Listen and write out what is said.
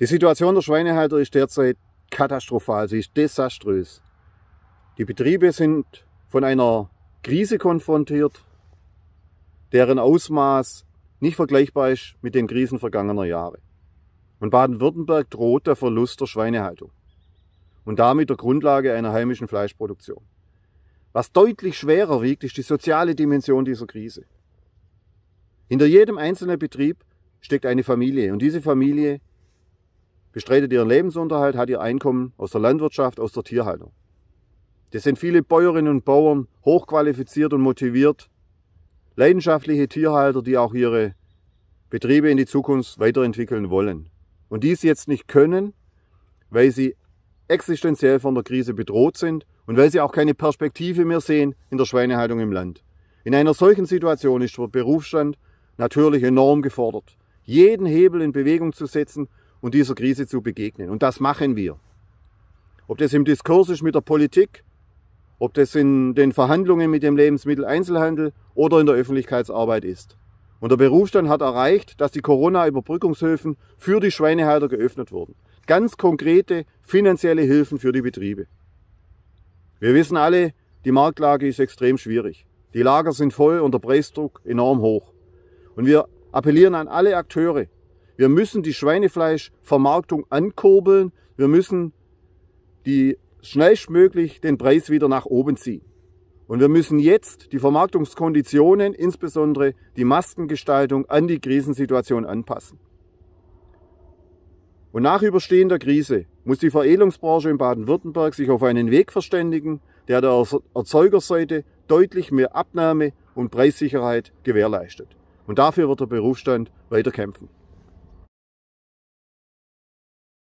Die Situation der Schweinehalter ist derzeit katastrophal, sie ist desaströs. Die Betriebe sind von einer Krise konfrontiert, deren Ausmaß nicht vergleichbar ist mit den Krisen vergangener Jahre. Und Baden-Württemberg droht der Verlust der Schweinehaltung und damit der Grundlage einer heimischen Fleischproduktion. Was deutlich schwerer wiegt, ist die soziale Dimension dieser Krise. Hinter jedem einzelnen Betrieb steckt eine Familie und diese Familie bestreitet ihren Lebensunterhalt, hat ihr Einkommen aus der Landwirtschaft, aus der Tierhaltung. Das sind viele Bäuerinnen und Bauern, hochqualifiziert und motiviert, leidenschaftliche Tierhalter, die auch ihre Betriebe in die Zukunft weiterentwickeln wollen. Und dies jetzt nicht können, weil sie existenziell von der Krise bedroht sind und weil sie auch keine Perspektive mehr sehen in der Schweinehaltung im Land. In einer solchen Situation ist der Berufsstand natürlich enorm gefordert, jeden Hebel in Bewegung zu setzen, und dieser Krise zu begegnen. Und das machen wir. Ob das im Diskurs ist mit der Politik, ob das in den Verhandlungen mit dem Lebensmitteleinzelhandel oder in der Öffentlichkeitsarbeit ist. Und der Berufsstand hat erreicht, dass die Corona-Überbrückungshilfen für die Schweinehalter geöffnet wurden. Ganz konkrete finanzielle Hilfen für die Betriebe. Wir wissen alle, die Marktlage ist extrem schwierig. Die Lager sind voll und der Preisdruck enorm hoch. Und wir appellieren an alle Akteure, wir müssen die Schweinefleischvermarktung ankurbeln. Wir müssen die schnellstmöglich den Preis wieder nach oben ziehen. Und wir müssen jetzt die Vermarktungskonditionen, insbesondere die Maskengestaltung, an die Krisensituation anpassen. Und nach überstehender Krise muss die Veredelungsbranche in Baden-Württemberg sich auf einen Weg verständigen, der der Erzeugerseite deutlich mehr Abnahme und Preissicherheit gewährleistet. Und dafür wird der Berufsstand weiter kämpfen.